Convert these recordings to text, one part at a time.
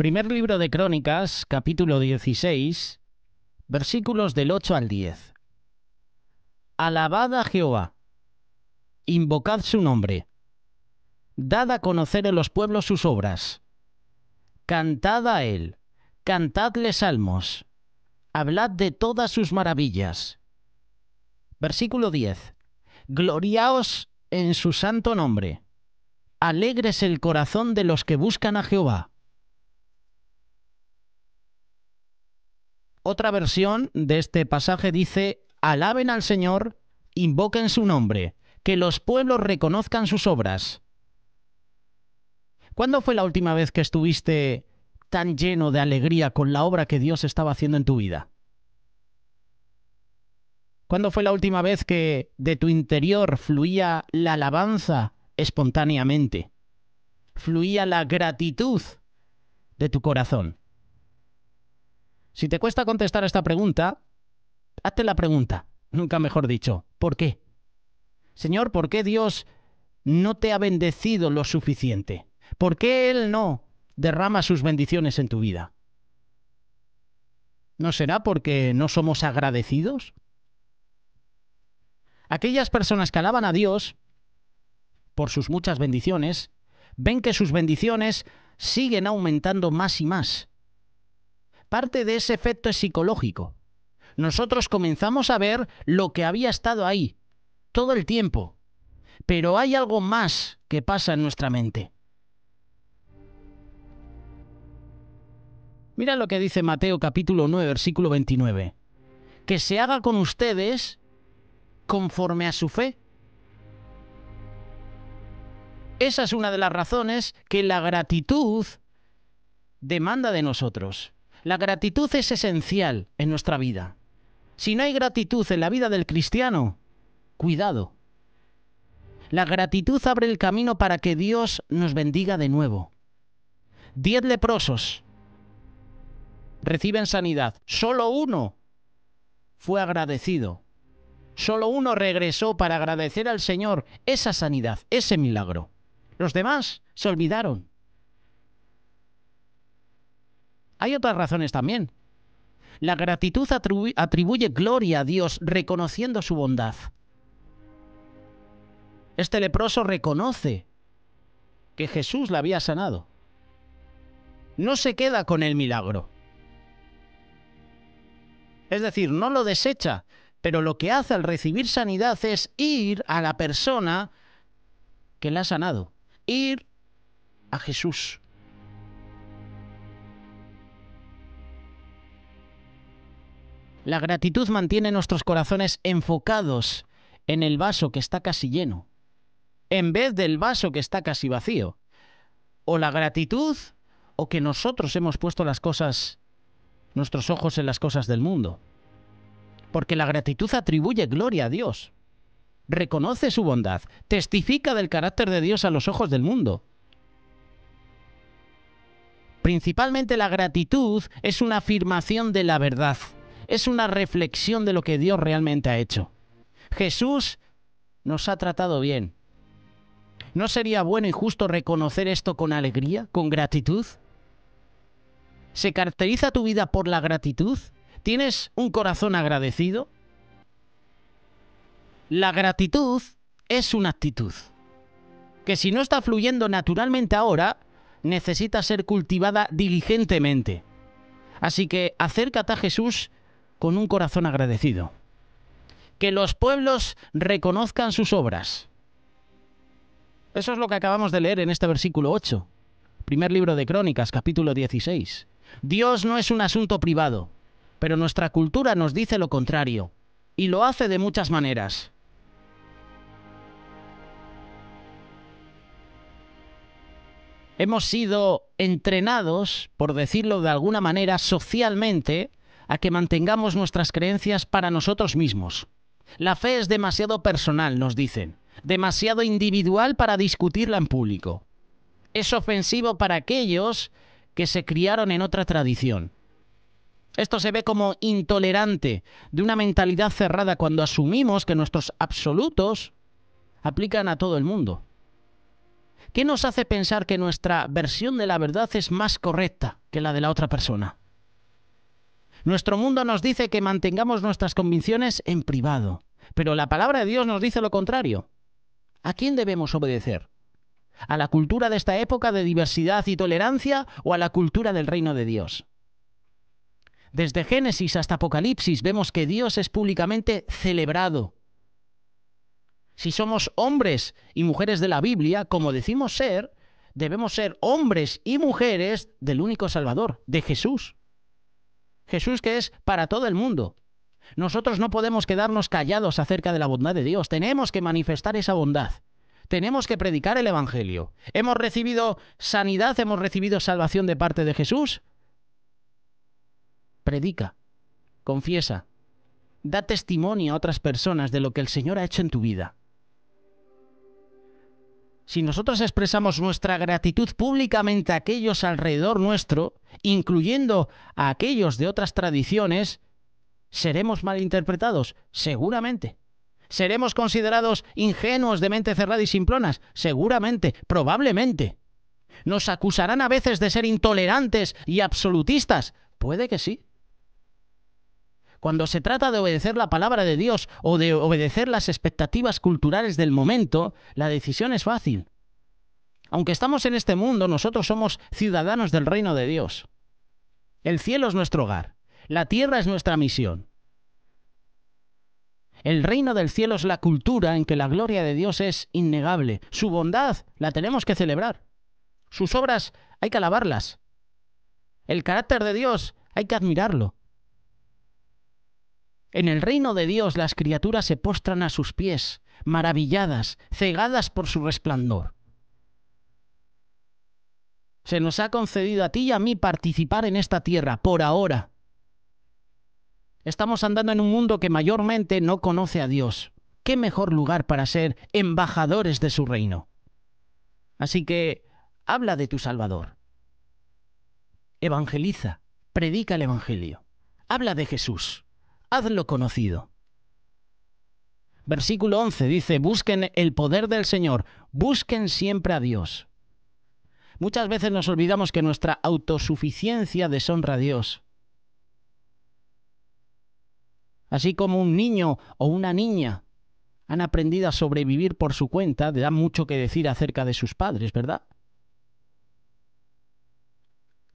Primer libro de Crónicas, capítulo 16, versículos del 8 al 10. Alabad a Jehová, invocad su nombre, dad a conocer en los pueblos sus obras, cantad a él, cantadle salmos, hablad de todas sus maravillas. Versículo 10. Gloriaos en su santo nombre, alegres el corazón de los que buscan a Jehová Otra versión de este pasaje dice, alaben al Señor, invoquen su nombre, que los pueblos reconozcan sus obras. ¿Cuándo fue la última vez que estuviste tan lleno de alegría con la obra que Dios estaba haciendo en tu vida? ¿Cuándo fue la última vez que de tu interior fluía la alabanza espontáneamente? Fluía la gratitud de tu corazón. Si te cuesta contestar esta pregunta, hazte la pregunta, nunca mejor dicho, ¿por qué? Señor, ¿por qué Dios no te ha bendecido lo suficiente? ¿Por qué Él no derrama sus bendiciones en tu vida? ¿No será porque no somos agradecidos? Aquellas personas que alaban a Dios por sus muchas bendiciones, ven que sus bendiciones siguen aumentando más y más parte de ese efecto es psicológico. Nosotros comenzamos a ver lo que había estado ahí, todo el tiempo. Pero hay algo más que pasa en nuestra mente. Mira lo que dice Mateo capítulo 9, versículo 29. Que se haga con ustedes conforme a su fe. Esa es una de las razones que la gratitud demanda de nosotros. La gratitud es esencial en nuestra vida. Si no hay gratitud en la vida del cristiano, cuidado. La gratitud abre el camino para que Dios nos bendiga de nuevo. Diez leprosos reciben sanidad. Solo uno fue agradecido. Solo uno regresó para agradecer al Señor esa sanidad, ese milagro. Los demás se olvidaron. Hay otras razones también. La gratitud atribuye gloria a Dios reconociendo su bondad. Este leproso reconoce que Jesús la había sanado. No se queda con el milagro. Es decir, no lo desecha, pero lo que hace al recibir sanidad es ir a la persona que la ha sanado, ir a Jesús. La gratitud mantiene nuestros corazones enfocados en el vaso que está casi lleno, en vez del vaso que está casi vacío. O la gratitud o que nosotros hemos puesto las cosas, nuestros ojos en las cosas del mundo. Porque la gratitud atribuye gloria a Dios, reconoce su bondad, testifica del carácter de Dios a los ojos del mundo. Principalmente la gratitud es una afirmación de la verdad es una reflexión de lo que Dios realmente ha hecho. Jesús nos ha tratado bien. ¿No sería bueno y justo reconocer esto con alegría, con gratitud? ¿Se caracteriza tu vida por la gratitud? ¿Tienes un corazón agradecido? La gratitud es una actitud que si no está fluyendo naturalmente ahora, necesita ser cultivada diligentemente. Así que acércate a Jesús con un corazón agradecido. Que los pueblos reconozcan sus obras. Eso es lo que acabamos de leer en este versículo 8, primer libro de Crónicas, capítulo 16. Dios no es un asunto privado, pero nuestra cultura nos dice lo contrario, y lo hace de muchas maneras. Hemos sido entrenados, por decirlo de alguna manera, socialmente, a que mantengamos nuestras creencias para nosotros mismos. La fe es demasiado personal, nos dicen, demasiado individual para discutirla en público. Es ofensivo para aquellos que se criaron en otra tradición. Esto se ve como intolerante de una mentalidad cerrada cuando asumimos que nuestros absolutos aplican a todo el mundo. ¿Qué nos hace pensar que nuestra versión de la verdad es más correcta que la de la otra persona? Nuestro mundo nos dice que mantengamos nuestras convicciones en privado, pero la palabra de Dios nos dice lo contrario. ¿A quién debemos obedecer? ¿A la cultura de esta época de diversidad y tolerancia o a la cultura del reino de Dios? Desde Génesis hasta Apocalipsis vemos que Dios es públicamente celebrado. Si somos hombres y mujeres de la Biblia, como decimos ser, debemos ser hombres y mujeres del único Salvador, de Jesús. Jesús que es para todo el mundo. Nosotros no podemos quedarnos callados acerca de la bondad de Dios, tenemos que manifestar esa bondad. Tenemos que predicar el Evangelio. Hemos recibido sanidad, hemos recibido salvación de parte de Jesús. Predica, confiesa, da testimonio a otras personas de lo que el Señor ha hecho en tu vida si nosotros expresamos nuestra gratitud públicamente a aquellos alrededor nuestro, incluyendo a aquellos de otras tradiciones, seremos malinterpretados, seguramente. ¿Seremos considerados ingenuos de mente cerrada y simplonas? Seguramente, probablemente. ¿Nos acusarán a veces de ser intolerantes y absolutistas? Puede que sí. Cuando se trata de obedecer la palabra de Dios o de obedecer las expectativas culturales del momento, la decisión es fácil. Aunque estamos en este mundo, nosotros somos ciudadanos del reino de Dios. El cielo es nuestro hogar, la tierra es nuestra misión. El reino del cielo es la cultura en que la gloria de Dios es innegable. Su bondad la tenemos que celebrar. Sus obras hay que alabarlas. El carácter de Dios hay que admirarlo. En el reino de Dios las criaturas se postran a sus pies, maravilladas, cegadas por su resplandor. Se nos ha concedido a ti y a mí participar en esta tierra, por ahora. Estamos andando en un mundo que mayormente no conoce a Dios. ¿Qué mejor lugar para ser embajadores de su reino? Así que habla de tu Salvador. Evangeliza, predica el Evangelio, habla de Jesús hazlo conocido. Versículo 11 dice, busquen el poder del Señor, busquen siempre a Dios. Muchas veces nos olvidamos que nuestra autosuficiencia deshonra a Dios. Así como un niño o una niña han aprendido a sobrevivir por su cuenta, le da mucho que decir acerca de sus padres, ¿verdad?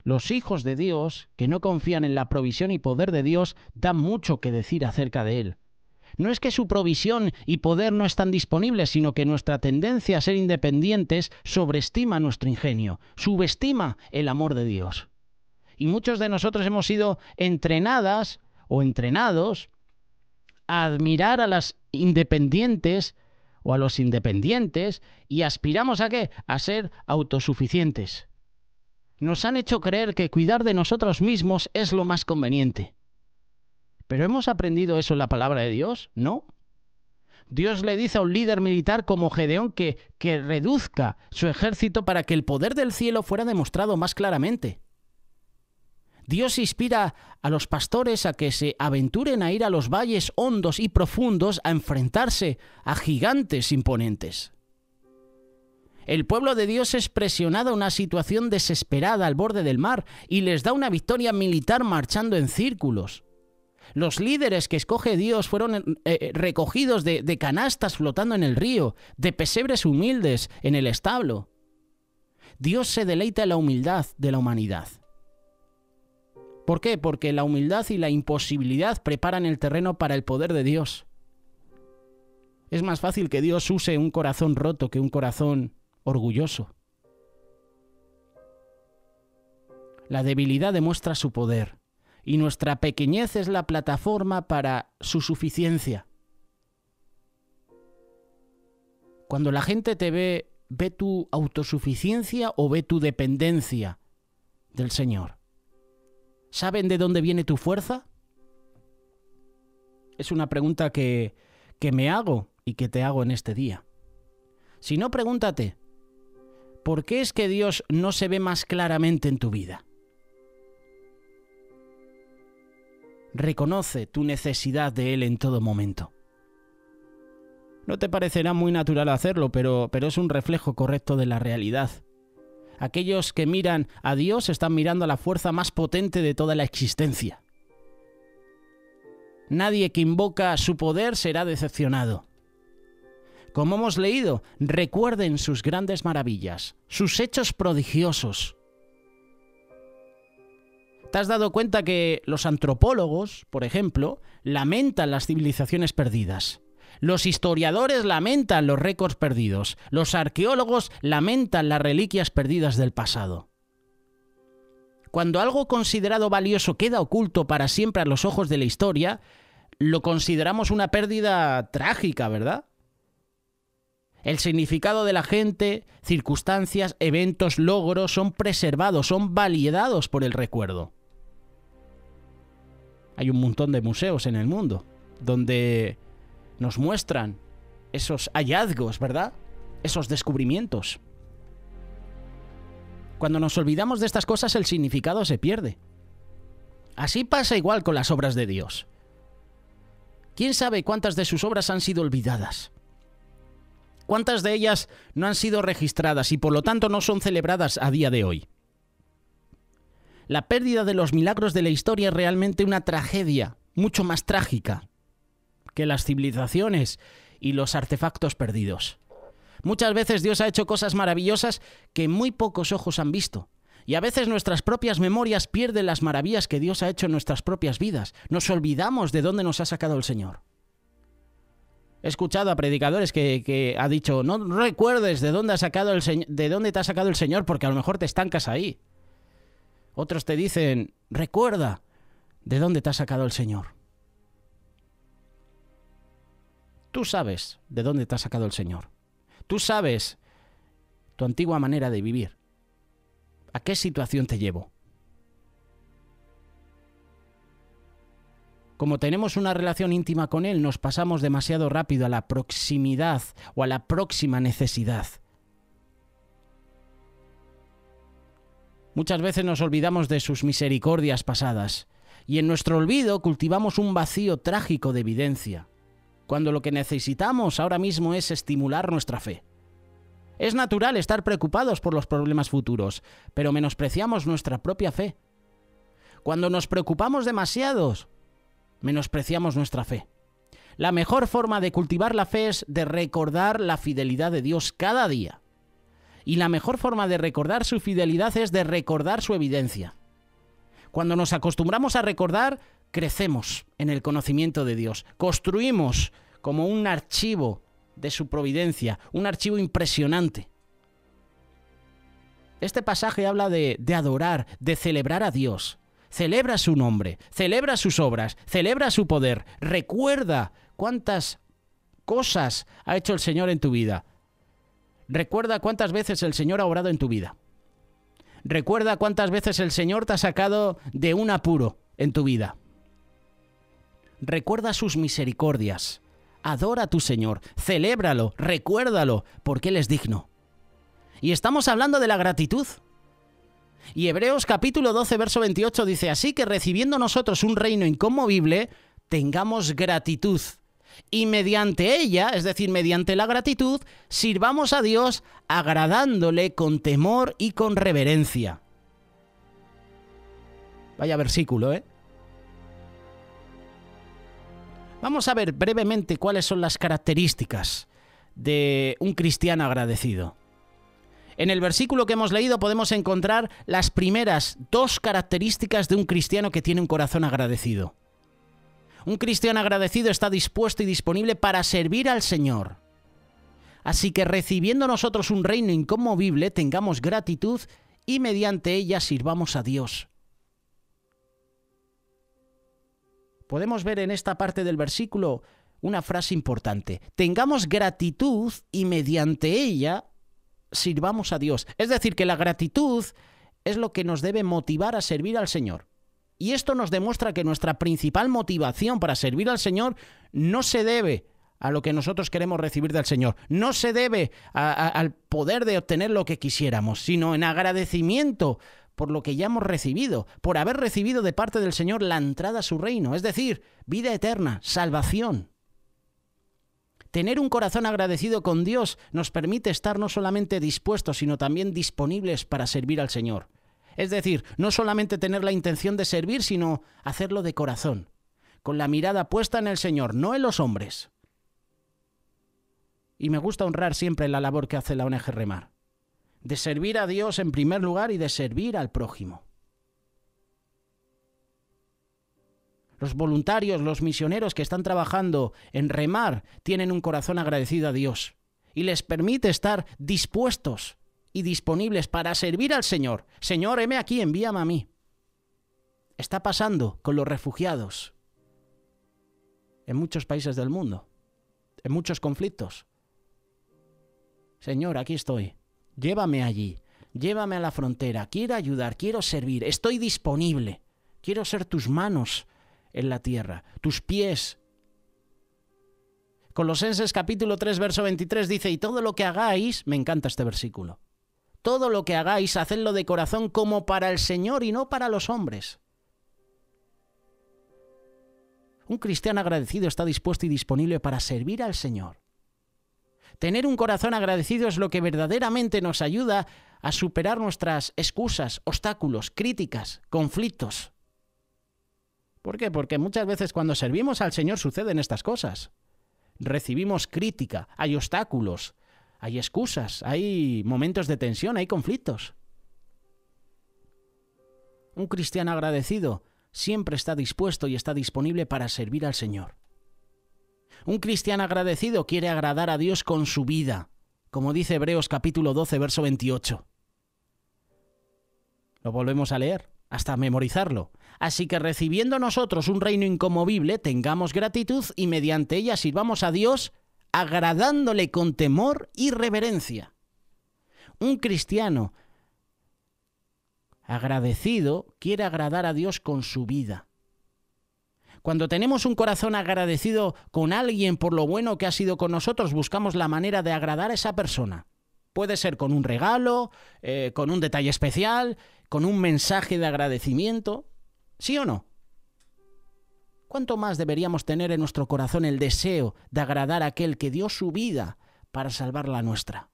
Los hijos de Dios que no confían en la provisión y poder de Dios dan mucho que decir acerca de Él. No es que su provisión y poder no están disponibles, sino que nuestra tendencia a ser independientes sobreestima nuestro ingenio, subestima el amor de Dios. Y muchos de nosotros hemos sido entrenadas o entrenados a admirar a las independientes o a los independientes y aspiramos a qué? A ser autosuficientes. Nos han hecho creer que cuidar de nosotros mismos es lo más conveniente. ¿Pero hemos aprendido eso en la palabra de Dios? No. Dios le dice a un líder militar como Gedeón que, que reduzca su ejército para que el poder del cielo fuera demostrado más claramente. Dios inspira a los pastores a que se aventuren a ir a los valles hondos y profundos a enfrentarse a gigantes imponentes. El pueblo de Dios es presionado a una situación desesperada al borde del mar y les da una victoria militar marchando en círculos. Los líderes que escoge Dios fueron eh, eh, recogidos de, de canastas flotando en el río, de pesebres humildes en el establo. Dios se deleita en la humildad de la humanidad. ¿Por qué? Porque la humildad y la imposibilidad preparan el terreno para el poder de Dios. Es más fácil que Dios use un corazón roto que un corazón orgulloso. La debilidad demuestra su poder y nuestra pequeñez es la plataforma para su suficiencia. Cuando la gente te ve, ve tu autosuficiencia o ve tu dependencia del Señor. ¿Saben de dónde viene tu fuerza? Es una pregunta que, que me hago y que te hago en este día. Si no, pregúntate, ¿por qué es que Dios no se ve más claramente en tu vida? Reconoce tu necesidad de Él en todo momento. No te parecerá muy natural hacerlo, pero, pero es un reflejo correcto de la realidad. Aquellos que miran a Dios están mirando a la fuerza más potente de toda la existencia. Nadie que invoca su poder será decepcionado. Como hemos leído, recuerden sus grandes maravillas, sus hechos prodigiosos. ¿Te has dado cuenta que los antropólogos, por ejemplo, lamentan las civilizaciones perdidas? Los historiadores lamentan los récords perdidos. Los arqueólogos lamentan las reliquias perdidas del pasado. Cuando algo considerado valioso queda oculto para siempre a los ojos de la historia, lo consideramos una pérdida trágica, ¿verdad? El significado de la gente, circunstancias, eventos, logros son preservados, son validados por el recuerdo. Hay un montón de museos en el mundo donde nos muestran esos hallazgos, ¿verdad? Esos descubrimientos. Cuando nos olvidamos de estas cosas el significado se pierde. Así pasa igual con las obras de Dios. ¿Quién sabe cuántas de sus obras han sido olvidadas? ¿Cuántas de ellas no han sido registradas y por lo tanto no son celebradas a día de hoy? La pérdida de los milagros de la historia es realmente una tragedia, mucho más trágica que las civilizaciones y los artefactos perdidos. Muchas veces Dios ha hecho cosas maravillosas que muy pocos ojos han visto. Y a veces nuestras propias memorias pierden las maravillas que Dios ha hecho en nuestras propias vidas. Nos olvidamos de dónde nos ha sacado el Señor he escuchado a predicadores que, que, ha dicho, no recuerdes de dónde, ha sacado el de dónde te ha sacado el Señor porque a lo mejor te estancas ahí. Otros te dicen, recuerda de dónde te ha sacado el Señor. Tú sabes de dónde te ha sacado el Señor. Tú sabes tu antigua manera de vivir. ¿A qué situación te llevo? Como tenemos una relación íntima con Él, nos pasamos demasiado rápido a la proximidad o a la próxima necesidad. Muchas veces nos olvidamos de sus misericordias pasadas y en nuestro olvido cultivamos un vacío trágico de evidencia, cuando lo que necesitamos ahora mismo es estimular nuestra fe. Es natural estar preocupados por los problemas futuros, pero menospreciamos nuestra propia fe. Cuando nos preocupamos demasiados, menospreciamos nuestra fe. La mejor forma de cultivar la fe es de recordar la fidelidad de Dios cada día. Y la mejor forma de recordar su fidelidad es de recordar su evidencia. Cuando nos acostumbramos a recordar, crecemos en el conocimiento de Dios. Construimos como un archivo de su providencia, un archivo impresionante. Este pasaje habla de, adorar, de celebrar a Dios, celebra su nombre, celebra sus obras, celebra su poder, recuerda cuántas cosas ha hecho el Señor en tu vida. Recuerda cuántas veces el Señor ha obrado en tu vida. Recuerda cuántas veces el Señor te ha sacado de un apuro en tu vida. Recuerda sus misericordias. Adora a tu Señor, celébralo, recuérdalo, porque Él es digno. Y estamos hablando de la gratitud. Y Hebreos capítulo 12, verso 28 dice, así que recibiendo nosotros un reino inconmovible, tengamos gratitud. Y mediante ella, es decir, mediante la gratitud, sirvamos a Dios agradándole con temor y con reverencia. Vaya versículo, ¿eh? Vamos a ver brevemente cuáles son las características de un cristiano agradecido. En el versículo que hemos leído podemos encontrar las primeras dos características de un cristiano que tiene un corazón agradecido. Un cristiano agradecido está dispuesto y disponible para servir al Señor. Así que recibiendo nosotros un reino inconmovible, tengamos gratitud y mediante ella sirvamos a Dios. Podemos ver en esta parte del versículo una frase importante. Tengamos gratitud y mediante ella sirvamos a Dios. Es decir, que la gratitud es lo que nos debe motivar a servir al Señor. Y esto nos demuestra que nuestra principal motivación para servir al Señor no se debe a lo que nosotros queremos recibir del Señor, no se debe al poder de obtener lo que quisiéramos, sino en agradecimiento por lo que ya hemos recibido, por haber recibido de parte del Señor la entrada a su reino, es decir, vida eterna, salvación. Tener un corazón agradecido con Dios nos permite estar no solamente dispuestos, sino también disponibles para servir al Señor. Es decir, no solamente tener la intención de servir, sino hacerlo de corazón, con la mirada puesta en el Señor, no en los hombres. Y me gusta honrar siempre la labor que hace la ONG Remar, de servir a Dios en primer lugar y de servir al prójimo. Los voluntarios, los misioneros que están trabajando en remar, tienen un corazón agradecido a Dios y les permite estar dispuestos y disponibles para servir al Señor. Señor, heme aquí, envíame a mí. Está pasando con los refugiados en muchos países del mundo, en muchos conflictos. Señor, aquí estoy. Llévame allí. Llévame a la frontera. Quiero ayudar, quiero servir. Estoy disponible. Quiero ser tus manos en la tierra, tus pies. Colosenses capítulo 3, verso 23 dice, y todo lo que hagáis, me encanta este versículo, todo lo que hagáis, hacedlo de corazón como para el Señor y no para los hombres. Un cristiano agradecido está dispuesto y disponible para servir al Señor. Tener un corazón agradecido es lo que verdaderamente nos ayuda a superar nuestras excusas, obstáculos, críticas, conflictos. ¿Por qué? Porque muchas veces cuando servimos al Señor suceden estas cosas. Recibimos crítica, hay obstáculos, hay excusas, hay momentos de tensión, hay conflictos. Un cristiano agradecido siempre está dispuesto y está disponible para servir al Señor. Un cristiano agradecido quiere agradar a Dios con su vida, como dice Hebreos capítulo 12, verso 28. Lo volvemos a leer hasta memorizarlo. Así que recibiendo nosotros un reino incomovible, tengamos gratitud y mediante ella sirvamos a Dios agradándole con temor y reverencia. Un cristiano agradecido quiere agradar a Dios con su vida. Cuando tenemos un corazón agradecido con alguien por lo bueno que ha sido con nosotros, buscamos la manera de agradar a esa persona. Puede ser con un regalo, eh, con un detalle especial, con un mensaje de agradecimiento. ¿Sí o no? ¿Cuánto más deberíamos tener en nuestro corazón el deseo de agradar a aquel que dio su vida para salvar la nuestra?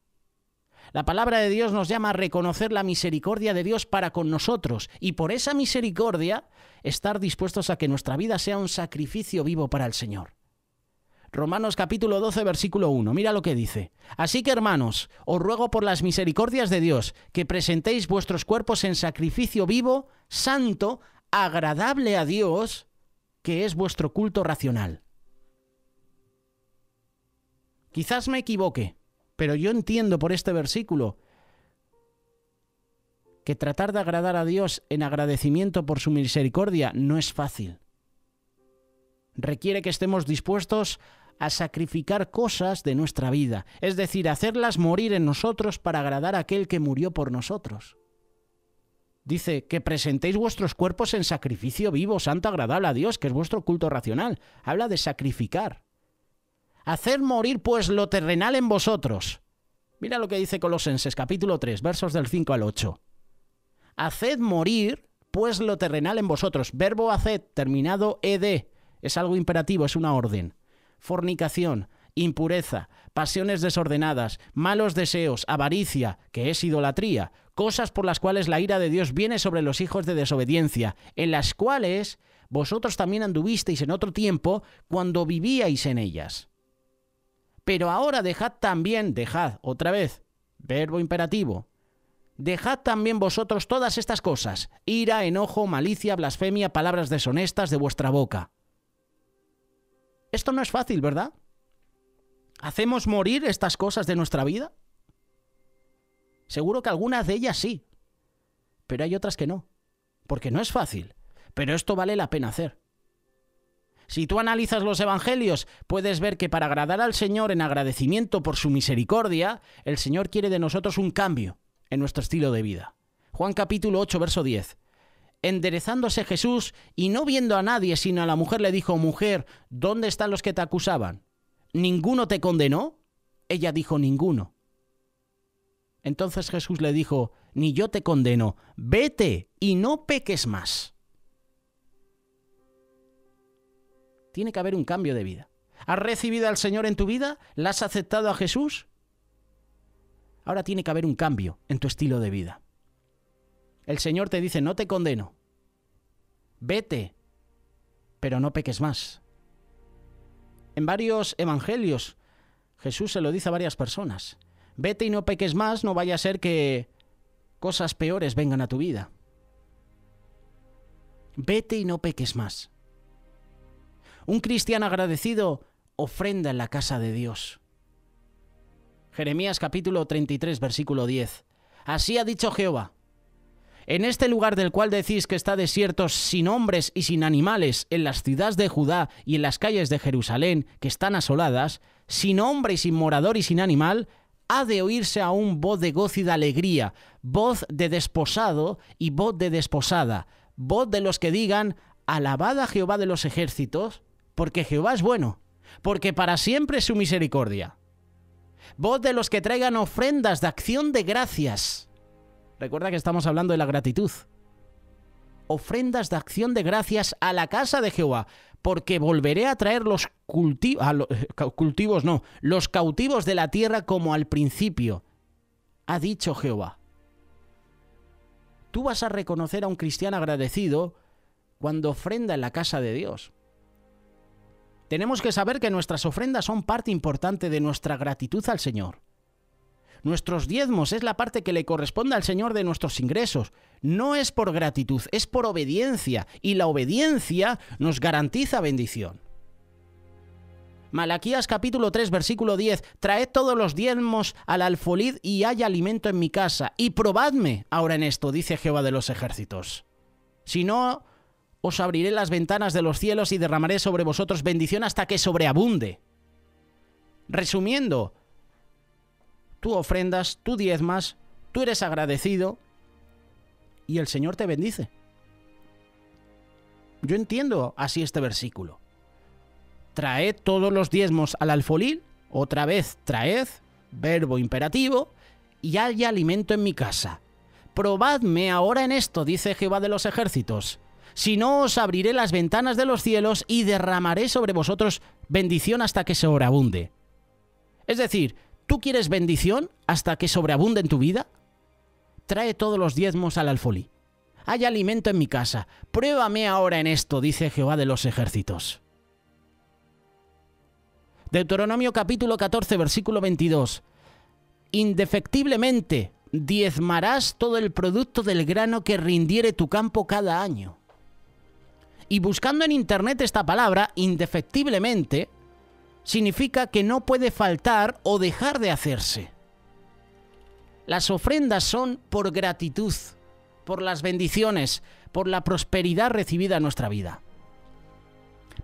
La palabra de Dios nos llama a reconocer la misericordia de Dios para con nosotros y por esa misericordia estar dispuestos a que nuestra vida sea un sacrificio vivo para el Señor. Romanos capítulo 12, versículo 1. Mira lo que dice. Así que hermanos, os ruego por las misericordias de Dios que presentéis vuestros cuerpos en sacrificio vivo, santo, agradable a Dios, que es vuestro culto racional. Quizás me equivoque, pero yo entiendo por este versículo que tratar de agradar a Dios en agradecimiento por su misericordia no es fácil. Requiere que estemos dispuestos a sacrificar cosas de nuestra vida, es decir, hacerlas morir en nosotros para agradar a aquel que murió por nosotros. Dice, que presentéis vuestros cuerpos en sacrificio vivo, santo, agradable a Dios, que es vuestro culto racional. Habla de sacrificar. Hacer morir pues lo terrenal en vosotros. Mira lo que dice Colosenses capítulo 3, versos del 5 al 8. Haced morir pues lo terrenal en vosotros. Verbo haced, terminado ed. Es algo imperativo, es una orden fornicación, impureza, pasiones desordenadas, malos deseos, avaricia, que es idolatría, cosas por las cuales la ira de Dios viene sobre los hijos de desobediencia, en las cuales vosotros también anduvisteis en otro tiempo cuando vivíais en ellas. Pero ahora dejad también, dejad otra vez, verbo imperativo, Dejad también vosotros todas estas cosas, ira, enojo, malicia, blasfemia, palabras deshonestas de vuestra boca. Esto no es fácil, ¿verdad? ¿Hacemos morir estas cosas de nuestra vida? Seguro que algunas de ellas sí, pero hay otras que no, porque no es fácil, pero esto vale la pena hacer. Si tú analizas los evangelios, puedes ver que para agradar al Señor en agradecimiento por su misericordia, el Señor quiere de nosotros un cambio en nuestro estilo de vida. Juan capítulo 8, verso 10. Enderezándose Jesús y no viendo a nadie, sino a la mujer, le dijo, mujer, ¿dónde están los que te acusaban? ¿Ninguno te condenó? Ella dijo, ninguno. Entonces Jesús le dijo, ni yo te condeno, vete y no peques más. Tiene que haber un cambio de vida. ¿Has recibido al Señor en tu vida? ¿La has aceptado a Jesús? Ahora tiene que haber un cambio en tu estilo de vida. El Señor te dice, no te condeno, vete, pero no peques más. En varios evangelios Jesús se lo dice a varias personas, vete y no peques más, no vaya a ser que cosas peores vengan a tu vida. Vete y no peques más. Un cristiano agradecido ofrenda en la casa de Dios. Jeremías capítulo 33 versículo 10. Así ha dicho Jehová, en este lugar del cual decís que está desierto sin hombres y sin animales, en las ciudades de Judá y en las calles de Jerusalén, que están asoladas, sin hombre y sin morador y sin animal, ha de oírse aún voz de goz y de alegría, voz de desposado y voz de desposada, voz de los que digan, alabada a Jehová de los ejércitos, porque Jehová es bueno, porque para siempre es su misericordia. Voz de los que traigan ofrendas de acción de gracias, Recuerda que estamos hablando de la gratitud. Ofrendas de acción de gracias a la casa de Jehová, porque volveré a traer los cultivos, no, los cautivos de la tierra como al principio, ha dicho Jehová. Tú vas a reconocer a un cristiano agradecido cuando ofrenda en la casa de Dios. Tenemos que saber que nuestras ofrendas son parte importante de nuestra gratitud al Señor. Nuestros diezmos es la parte que le corresponde al Señor de nuestros ingresos. No es por gratitud, es por obediencia. Y la obediencia nos garantiza bendición. Malaquías capítulo 3 versículo 10, traed todos los diezmos al alfolid y hay alimento en mi casa, y probadme ahora en esto, dice Jehová de los ejércitos. Si no, os abriré las ventanas de los cielos y derramaré sobre vosotros bendición hasta que sobreabunde. Resumiendo, tú ofrendas, tú diezmas, tú eres agradecido y el Señor te bendice. Yo entiendo así este versículo. Traed todos los diezmos al alfolil... otra vez traed, verbo imperativo, y haya alimento en mi casa. Probadme ahora en esto, dice Jehová de los ejércitos. Si no, os abriré las ventanas de los cielos y derramaré sobre vosotros bendición hasta que se orabunde. Es decir, ¿Tú quieres bendición hasta que sobreabunde en tu vida? Trae todos los diezmos al alfolí. Hay alimento en mi casa. Pruébame ahora en esto, dice Jehová de los ejércitos. Deuteronomio capítulo 14, versículo 22. Indefectiblemente diezmarás todo el producto del grano que rindiere tu campo cada año. Y buscando en internet esta palabra, indefectiblemente, significa que no puede faltar o dejar de hacerse. Las ofrendas son por gratitud, por las bendiciones, por la prosperidad recibida en nuestra vida.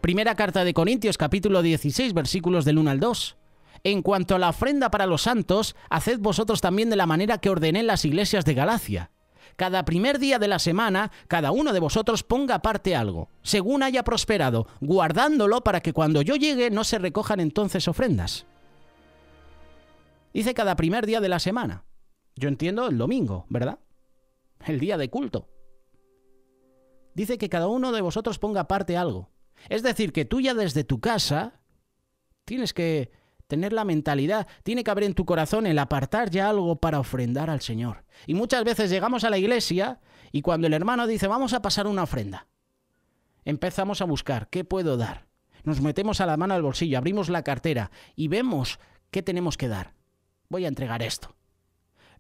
Primera carta de Corintios capítulo 16 versículos del 1 al 2. En cuanto a la ofrenda para los santos, haced vosotros también de la manera que ordené en las iglesias de Galacia cada primer día de la semana, cada uno de vosotros ponga aparte algo, según haya prosperado, guardándolo para que cuando yo llegue no se recojan entonces ofrendas. Dice cada primer día de la semana. Yo entiendo el domingo, ¿verdad? El día de culto. Dice que cada uno de vosotros ponga aparte algo. Es decir, que tú ya desde tu casa tienes que tener la mentalidad, tiene que haber en tu corazón el apartar ya algo para ofrendar al Señor. Y muchas veces llegamos a la iglesia y cuando el hermano dice, vamos a pasar una ofrenda, empezamos a buscar, ¿qué puedo dar? Nos metemos a la mano al bolsillo, abrimos la cartera y vemos qué tenemos que dar. Voy a entregar esto.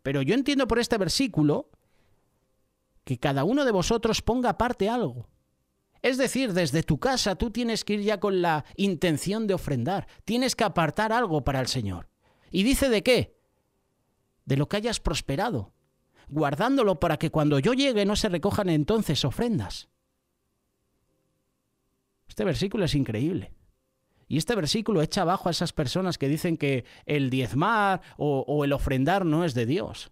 Pero yo entiendo por este versículo que cada uno de vosotros ponga aparte algo es decir, desde tu casa tú tienes que ir ya con la intención de ofrendar, tienes que apartar algo para el Señor. ¿Y dice de qué? De lo que hayas prosperado, guardándolo para que cuando yo llegue no se recojan entonces ofrendas. Este versículo es increíble. Y este versículo echa abajo a esas personas que dicen que el diezmar o, el ofrendar no es de Dios.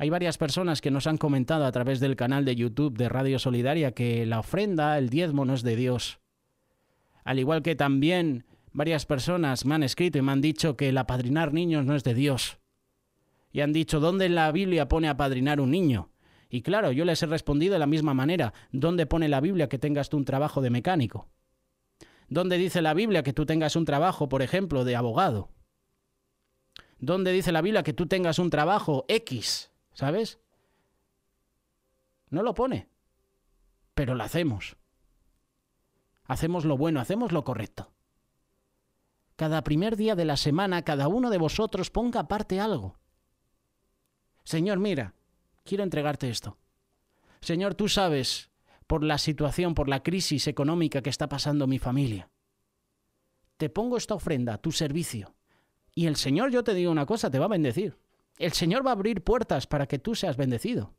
Hay varias personas que nos han comentado a través del canal de YouTube de Radio Solidaria que la ofrenda, el diezmo, no es de Dios. Al igual que también varias personas me han escrito y me han dicho que el apadrinar niños no es de Dios. Y han dicho, ¿dónde en la Biblia pone apadrinar un niño? Y claro, yo les he respondido de la misma manera, ¿dónde pone la Biblia que tengas tú un trabajo de mecánico? ¿Dónde dice la Biblia que tú tengas un trabajo, por ejemplo, de abogado? ¿Dónde dice la Biblia que tú tengas un trabajo X? ¿Sabes? No lo pone, pero lo hacemos. Hacemos lo bueno, hacemos lo correcto. Cada primer día de la semana, cada uno de vosotros ponga aparte algo. Señor, mira, quiero entregarte esto. Señor, tú sabes por la situación, por la crisis económica que está pasando mi familia. Te pongo esta ofrenda a tu servicio. Y el Señor, yo te digo una cosa, te va a bendecir. El Señor va a abrir puertas para que tú seas bendecido.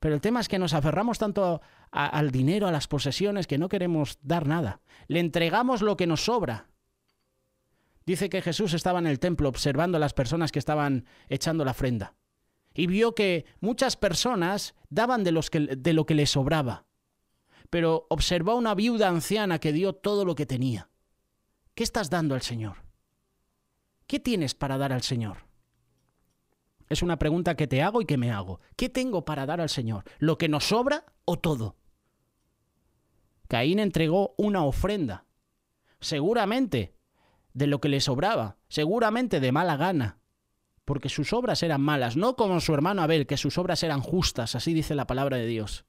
Pero el tema es que nos aferramos tanto al dinero, a las posesiones, que no queremos dar nada. Le entregamos lo que nos sobra. Dice que Jesús estaba en el templo observando a las personas que estaban echando la ofrenda. Y vio que muchas personas daban de, de lo que les sobraba. Pero observó a una viuda anciana que dio todo lo que tenía. ¿Qué estás dando al Señor? ¿Qué tienes para dar al Señor? Es una pregunta que te hago y que me hago. ¿Qué tengo para dar al Señor? ¿Lo que nos sobra o todo? Caín entregó una ofrenda, seguramente de lo que le sobraba, seguramente de mala gana, porque sus obras eran malas, no como su hermano Abel, que sus obras eran justas, así dice la palabra de Dios.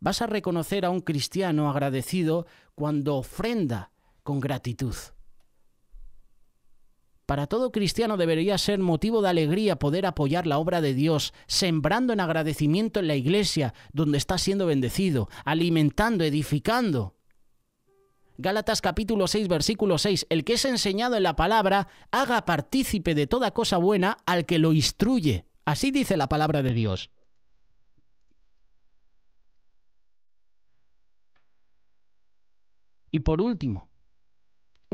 Vas a reconocer a un cristiano agradecido cuando ofrenda con gratitud. Para todo cristiano debería ser motivo de alegría poder apoyar la obra de Dios, sembrando en agradecimiento en la iglesia donde está siendo bendecido, alimentando, edificando. Gálatas capítulo 6 versículo 6, el que es enseñado en la palabra, haga partícipe de toda cosa buena al que lo instruye. Así dice la palabra de Dios. Y por último,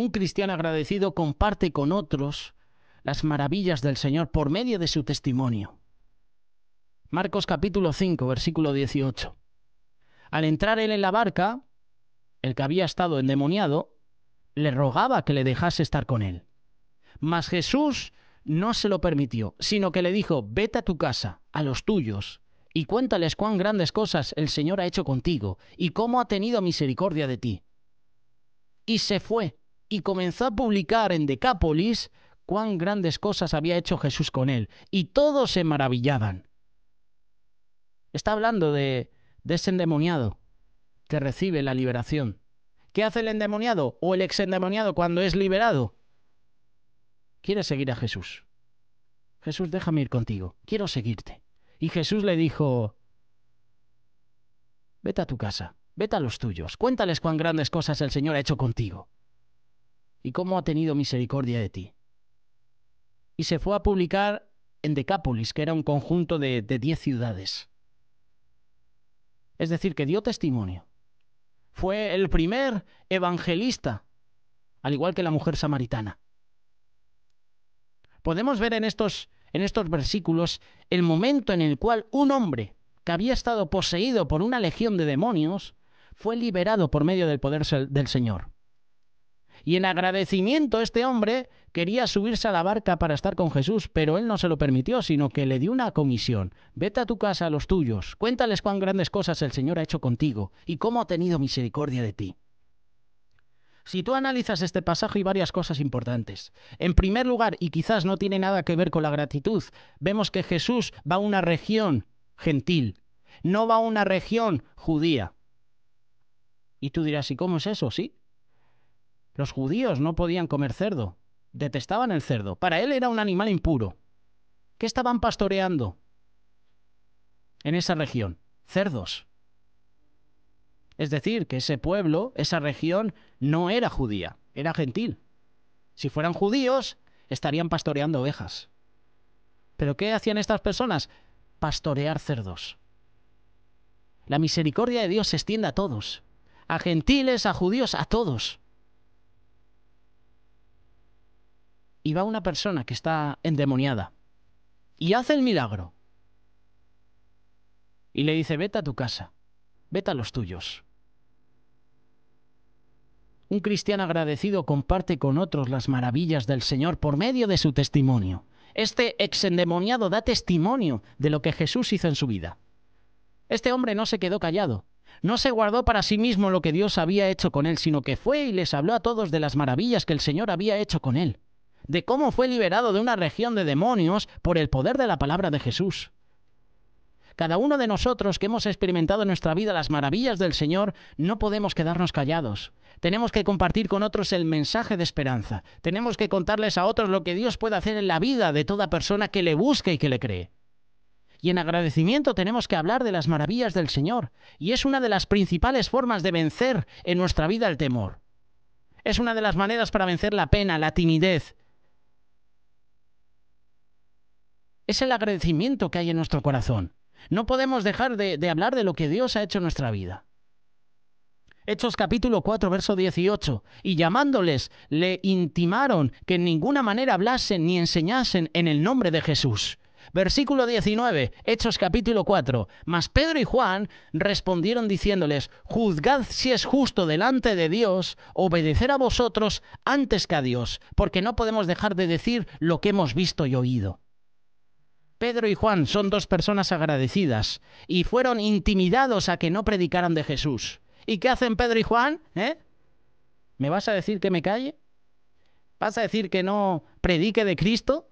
un cristiano agradecido comparte con otros las maravillas del Señor por medio de su testimonio. Marcos capítulo 5, versículo 18. Al entrar él en la barca, el que había estado endemoniado, le rogaba que le dejase estar con él. Mas Jesús no se lo permitió, sino que le dijo, vete a tu casa, a los tuyos, y cuéntales cuán grandes cosas el Señor ha hecho contigo, y cómo ha tenido misericordia de ti. Y se fue, y comenzó a publicar en Decápolis cuán grandes cosas había hecho Jesús con él, y todos se maravillaban. Está hablando de, desendemoniado ese endemoniado que recibe la liberación. ¿Qué hace el endemoniado o el exendemoniado cuando es liberado? Quiere seguir a Jesús. Jesús, déjame ir contigo, quiero seguirte. Y Jesús le dijo, vete a tu casa, vete a los tuyos, cuéntales cuán grandes cosas el Señor ha hecho contigo y cómo ha tenido misericordia de ti. Y se fue a publicar en Decápolis, que era un conjunto de, diez ciudades. Es decir, que dio testimonio. Fue el primer evangelista, al igual que la mujer samaritana. Podemos ver en estos, en estos versículos el momento en el cual un hombre que había estado poseído por una legión de demonios fue liberado por medio del poder del Señor. Y en agradecimiento este hombre quería subirse a la barca para estar con Jesús, pero él no se lo permitió, sino que le dio una comisión. Vete a tu casa a los tuyos, cuéntales cuán grandes cosas el Señor ha hecho contigo y cómo ha tenido misericordia de ti. Si tú analizas este pasaje hay varias cosas importantes. En primer lugar, y quizás no tiene nada que ver con la gratitud, vemos que Jesús va a una región gentil, no va a una región judía. Y tú dirás, ¿y cómo es eso? Sí, los judíos no podían comer cerdo, detestaban el cerdo, para él era un animal impuro. ¿Qué estaban pastoreando en esa región? Cerdos. Es decir, que ese pueblo, esa región, no era judía, era gentil. Si fueran judíos, estarían pastoreando ovejas. ¿Pero qué hacían estas personas? Pastorear cerdos. La misericordia de Dios se extiende a todos, a gentiles, a judíos, a todos. y va una persona que está endemoniada y hace el milagro. Y le dice, vete a tu casa, vete a los tuyos. Un cristiano agradecido comparte con otros las maravillas del Señor por medio de su testimonio. Este exendemoniado da testimonio de lo que Jesús hizo en su vida. Este hombre no se quedó callado, no se guardó para sí mismo lo que Dios había hecho con él, sino que fue y les habló a todos de las maravillas que el Señor había hecho con él de cómo fue liberado de una región de demonios por el poder de la palabra de Jesús. Cada uno de nosotros que hemos experimentado en nuestra vida las maravillas del Señor, no podemos quedarnos callados. Tenemos que compartir con otros el mensaje de esperanza. Tenemos que contarles a otros lo que Dios puede hacer en la vida de toda persona que le busque y que le cree. Y en agradecimiento tenemos que hablar de las maravillas del Señor. Y es una de las principales formas de vencer en nuestra vida el temor. Es una de las maneras para vencer la pena, la timidez, es el agradecimiento que hay en nuestro corazón. No podemos dejar de, hablar de lo que Dios ha hecho en nuestra vida. Hechos capítulo 4, verso 18. Y llamándoles, le intimaron que en ninguna manera hablasen ni enseñasen en el nombre de Jesús. Versículo 19, Hechos capítulo 4. Mas Pedro y Juan respondieron diciéndoles, Juzgad si es justo delante de Dios obedecer a vosotros antes que a Dios, porque no podemos dejar de decir lo que hemos visto y oído. Pedro y Juan son dos personas agradecidas y fueron intimidados a que no predicaran de Jesús. ¿Y qué hacen Pedro y Juan? ¿Eh? ¿Me vas a decir que me calle? ¿Vas a decir que no predique de Cristo?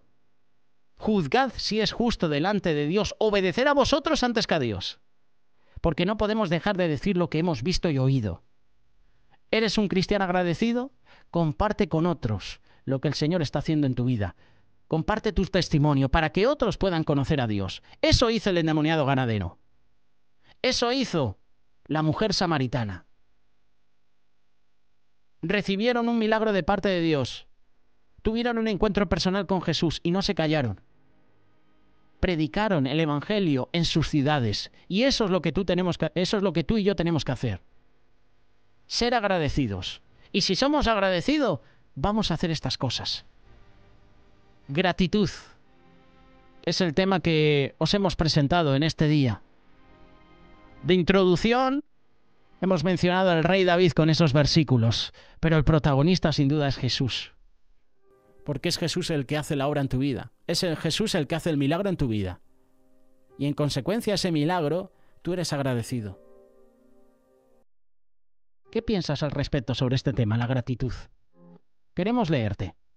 Juzgad si es justo delante de Dios obedecer a vosotros antes que a Dios. Porque no podemos dejar de decir lo que hemos visto y oído. ¿Eres un cristiano agradecido? Comparte con otros lo que el Señor está haciendo en tu vida. Comparte tu testimonio para que otros puedan conocer a Dios. Eso hizo el endemoniado ganadero. Eso hizo la mujer samaritana. Recibieron un milagro de parte de Dios. Tuvieron un encuentro personal con Jesús y no se callaron. Predicaron el evangelio en sus ciudades y eso es lo que tú tenemos que, eso es lo que tú y yo tenemos que hacer. Ser agradecidos. Y si somos agradecidos, vamos a hacer estas cosas gratitud. Es el tema que os hemos presentado en este día. De introducción, hemos mencionado al rey David con esos versículos, pero el protagonista sin duda es Jesús. Porque es Jesús el que hace la obra en tu vida. Es Jesús el que hace el milagro en tu vida. Y en consecuencia ese milagro, tú eres agradecido. ¿Qué piensas al respecto sobre este tema, la gratitud? Queremos leerte.